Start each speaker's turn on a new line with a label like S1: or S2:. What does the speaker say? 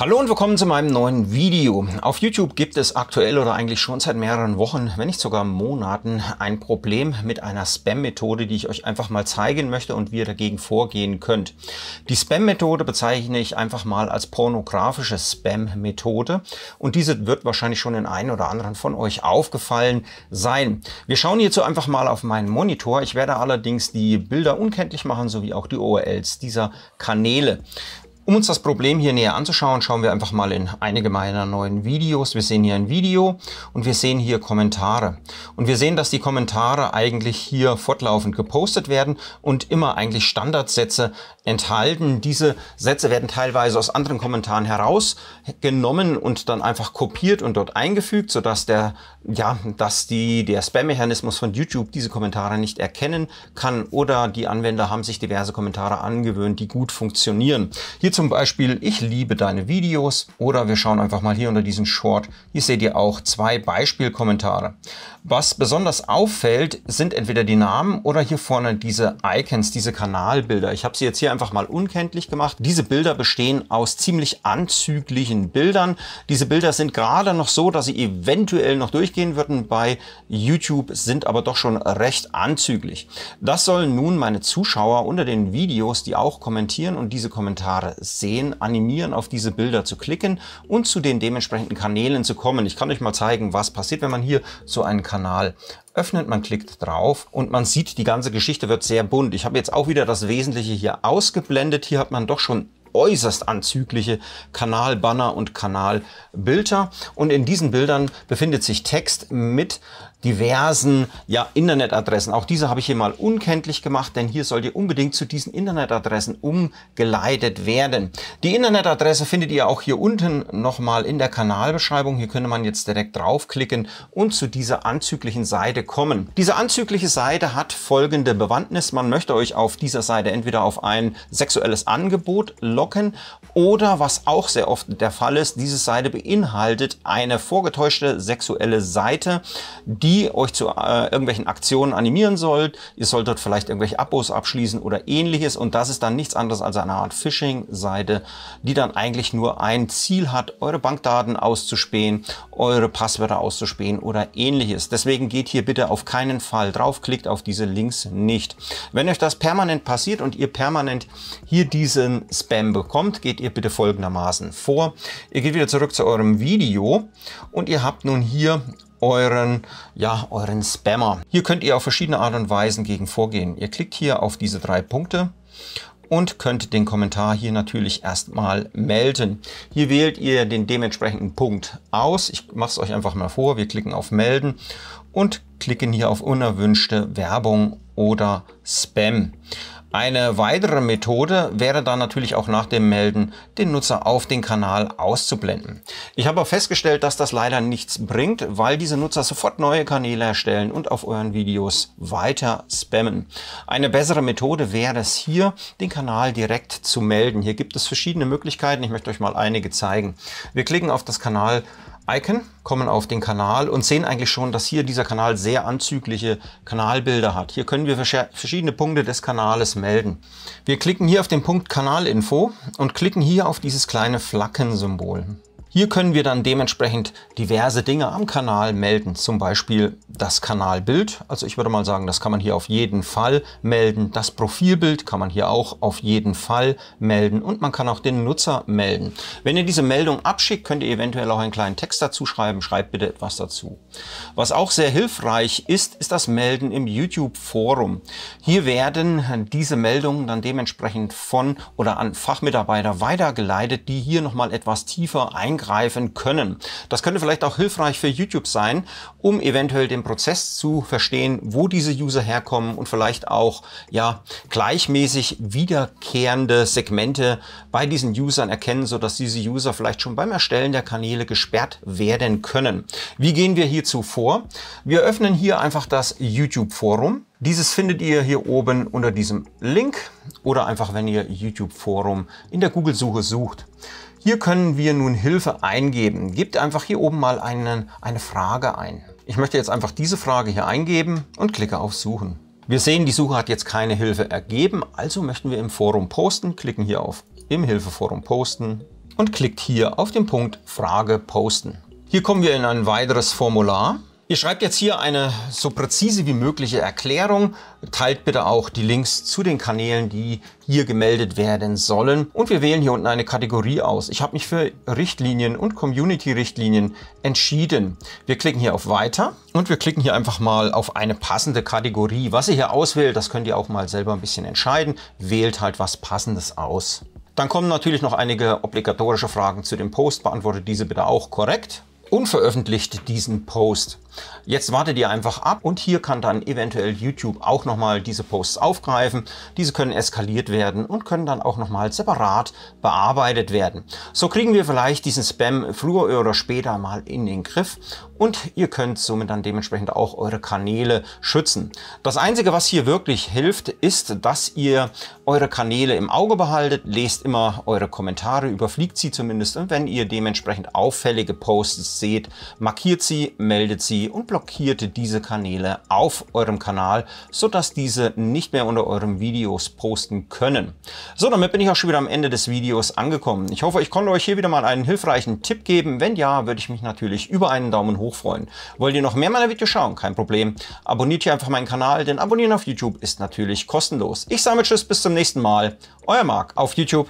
S1: Hallo und willkommen zu meinem neuen Video. Auf YouTube gibt es aktuell oder eigentlich schon seit mehreren Wochen, wenn nicht sogar Monaten, ein Problem mit einer Spam-Methode, die ich euch einfach mal zeigen möchte und wie ihr dagegen vorgehen könnt. Die Spam-Methode bezeichne ich einfach mal als pornografische Spam-Methode und diese wird wahrscheinlich schon den einen oder anderen von euch aufgefallen sein. Wir schauen hierzu einfach mal auf meinen Monitor. Ich werde allerdings die Bilder unkenntlich machen, sowie auch die URLs dieser Kanäle. Um uns das Problem hier näher anzuschauen, schauen wir einfach mal in einige meiner neuen Videos. Wir sehen hier ein Video und wir sehen hier Kommentare. Und wir sehen, dass die Kommentare eigentlich hier fortlaufend gepostet werden und immer eigentlich Standardsätze enthalten. Diese Sätze werden teilweise aus anderen Kommentaren herausgenommen und dann einfach kopiert und dort eingefügt, sodass der, ja, dass die, der Spam-Mechanismus von YouTube diese Kommentare nicht erkennen kann oder die Anwender haben sich diverse Kommentare angewöhnt, die gut funktionieren. Hierzu zum Beispiel Ich liebe deine Videos oder wir schauen einfach mal hier unter diesen Short. Hier seht ihr auch zwei Beispielkommentare. Was besonders auffällt, sind entweder die Namen oder hier vorne diese Icons, diese Kanalbilder. Ich habe sie jetzt hier einfach mal unkenntlich gemacht. Diese Bilder bestehen aus ziemlich anzüglichen Bildern. Diese Bilder sind gerade noch so, dass sie eventuell noch durchgehen würden bei YouTube, sind aber doch schon recht anzüglich. Das sollen nun meine Zuschauer unter den Videos, die auch kommentieren und diese Kommentare sehen, animieren, auf diese Bilder zu klicken und zu den dementsprechenden Kanälen zu kommen. Ich kann euch mal zeigen, was passiert, wenn man hier so einen Kanal öffnet, man klickt drauf und man sieht, die ganze Geschichte wird sehr bunt. Ich habe jetzt auch wieder das Wesentliche hier ausgeblendet. Hier hat man doch schon äußerst anzügliche Kanalbanner und Kanalbilder. Und in diesen Bildern befindet sich Text mit diversen ja, Internetadressen. Auch diese habe ich hier mal unkenntlich gemacht, denn hier sollt ihr unbedingt zu diesen Internetadressen umgeleitet werden. Die Internetadresse findet ihr auch hier unten nochmal in der Kanalbeschreibung. Hier könnte man jetzt direkt draufklicken und zu dieser anzüglichen Seite kommen. Diese anzügliche Seite hat folgende Bewandtnis. Man möchte euch auf dieser Seite entweder auf ein sexuelles Angebot verlocken oder was auch sehr oft der Fall ist, diese Seite beinhaltet eine vorgetäuschte sexuelle Seite, die euch zu äh, irgendwelchen Aktionen animieren soll. Ihr sollt dort vielleicht irgendwelche Abos abschließen oder ähnliches und das ist dann nichts anderes als eine Art Phishing-Seite, die dann eigentlich nur ein Ziel hat, eure Bankdaten auszuspähen, eure Passwörter auszuspähen oder ähnliches. Deswegen geht hier bitte auf keinen Fall drauf, klickt auf diese Links nicht. Wenn euch das permanent passiert und ihr permanent hier diesen Spam Time bekommt, geht ihr bitte folgendermaßen vor. Ihr geht wieder zurück zu eurem Video und ihr habt nun hier euren, ja, euren Spammer. Hier könnt ihr auf verschiedene Art und Weisen gegen vorgehen. Ihr klickt hier auf diese drei Punkte und könnt den Kommentar hier natürlich erstmal melden. Hier wählt ihr den dementsprechenden Punkt aus. Ich mache es euch einfach mal vor. Wir klicken auf Melden und klicken hier auf unerwünschte Werbung oder Spam. Eine weitere Methode wäre dann natürlich auch nach dem Melden, den Nutzer auf den Kanal auszublenden. Ich habe festgestellt, dass das leider nichts bringt, weil diese Nutzer sofort neue Kanäle erstellen und auf euren Videos weiter spammen. Eine bessere Methode wäre es hier, den Kanal direkt zu melden. Hier gibt es verschiedene Möglichkeiten. Ich möchte euch mal einige zeigen. Wir klicken auf das Kanal Icon, kommen auf den Kanal und sehen eigentlich schon, dass hier dieser Kanal sehr anzügliche Kanalbilder hat. Hier können wir verschiedene Punkte des Kanales melden. Wir klicken hier auf den Punkt Kanalinfo und klicken hier auf dieses kleine Flaggensymbol. Hier können wir dann dementsprechend diverse Dinge am Kanal melden, zum Beispiel das Kanalbild. Also ich würde mal sagen, das kann man hier auf jeden Fall melden. Das Profilbild kann man hier auch auf jeden Fall melden und man kann auch den Nutzer melden. Wenn ihr diese Meldung abschickt, könnt ihr eventuell auch einen kleinen Text dazu schreiben. Schreibt bitte etwas dazu. Was auch sehr hilfreich ist, ist das Melden im YouTube-Forum. Hier werden diese Meldungen dann dementsprechend von oder an Fachmitarbeiter weitergeleitet, die hier nochmal etwas tiefer ein angreifen können. Das könnte vielleicht auch hilfreich für YouTube sein, um eventuell den Prozess zu verstehen, wo diese User herkommen und vielleicht auch ja gleichmäßig wiederkehrende Segmente bei diesen Usern erkennen, sodass diese User vielleicht schon beim Erstellen der Kanäle gesperrt werden können. Wie gehen wir hierzu vor? Wir öffnen hier einfach das YouTube-Forum. Dieses findet ihr hier oben unter diesem Link oder einfach, wenn ihr YouTube-Forum in der Google-Suche sucht. Hier können wir nun Hilfe eingeben. Gebt einfach hier oben mal einen, eine Frage ein. Ich möchte jetzt einfach diese Frage hier eingeben und klicke auf Suchen. Wir sehen, die Suche hat jetzt keine Hilfe ergeben, also möchten wir im Forum posten, klicken hier auf im Hilfeforum posten und klickt hier auf den Punkt Frage posten. Hier kommen wir in ein weiteres Formular. Ihr schreibt jetzt hier eine so präzise wie mögliche Erklärung. Teilt bitte auch die Links zu den Kanälen, die hier gemeldet werden sollen. Und wir wählen hier unten eine Kategorie aus. Ich habe mich für Richtlinien und Community-Richtlinien entschieden. Wir klicken hier auf Weiter und wir klicken hier einfach mal auf eine passende Kategorie. Was ihr hier auswählt, das könnt ihr auch mal selber ein bisschen entscheiden. Wählt halt was Passendes aus. Dann kommen natürlich noch einige obligatorische Fragen zu dem Post. Beantwortet diese bitte auch korrekt. Und veröffentlicht diesen Post. Jetzt wartet ihr einfach ab und hier kann dann eventuell YouTube auch nochmal diese Posts aufgreifen. Diese können eskaliert werden und können dann auch nochmal separat bearbeitet werden. So kriegen wir vielleicht diesen Spam früher oder später mal in den Griff und ihr könnt somit dann dementsprechend auch eure Kanäle schützen. Das Einzige, was hier wirklich hilft, ist, dass ihr eure Kanäle im Auge behaltet, lest immer eure Kommentare, überfliegt sie zumindest und wenn ihr dementsprechend auffällige Posts seht, markiert sie, meldet sie und blockiert diese Kanäle auf eurem Kanal, sodass diese nicht mehr unter euren Videos posten können. So, damit bin ich auch schon wieder am Ende des Videos angekommen. Ich hoffe, ich konnte euch hier wieder mal einen hilfreichen Tipp geben. Wenn ja, würde ich mich natürlich über einen Daumen hoch freuen. Wollt ihr noch mehr meiner Videos schauen? Kein Problem. Abonniert hier einfach meinen Kanal, denn Abonnieren auf YouTube ist natürlich kostenlos. Ich sage Tschüss, bis zum nächsten Mal. Euer Marc auf YouTube.